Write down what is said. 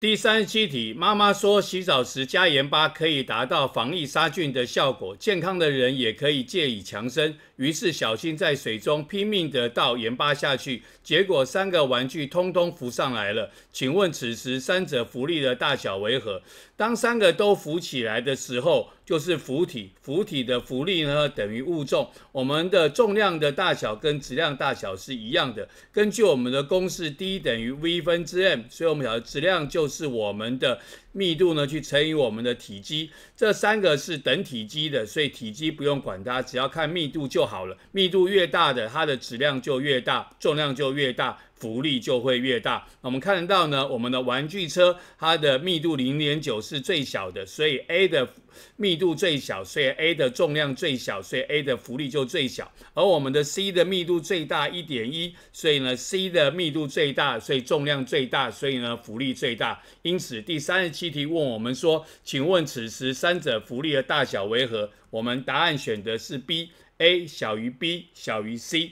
第三十七题，妈妈说洗澡时加盐巴可以达到防疫杀菌的效果，健康的人也可以借以强身。于是小新在水中拼命的倒盐巴下去，结果三个玩具通通浮上来了。请问此时三者浮力的大小为何？当三个都浮起来的时候，就是浮体，浮体的浮力呢等于物重。我们的重量的大小跟质量大小是一样的。根据我们的公式，D 等于 V 分之 m，所以我们得质量就是我们的密度呢，去乘以我们的体积，这三个是等体积的，所以体积不用管它，只要看密度就好了。密度越大的，它的质量就越大，重量就越大。福利就会越大。我们看得到呢，我们的玩具车它的密度零点九是最小的，所以 A 的密度最小，所以 A 的重量最小，所以 A 的浮力就最小。而我们的 C 的密度最大一点一，所以呢 C 的密度最大，所以重量最大，所以呢浮力最大。因此第三十七题问我们说，请问此时三者浮力的大小为何？我们答案选的是 B，A 小于 B 小于 C。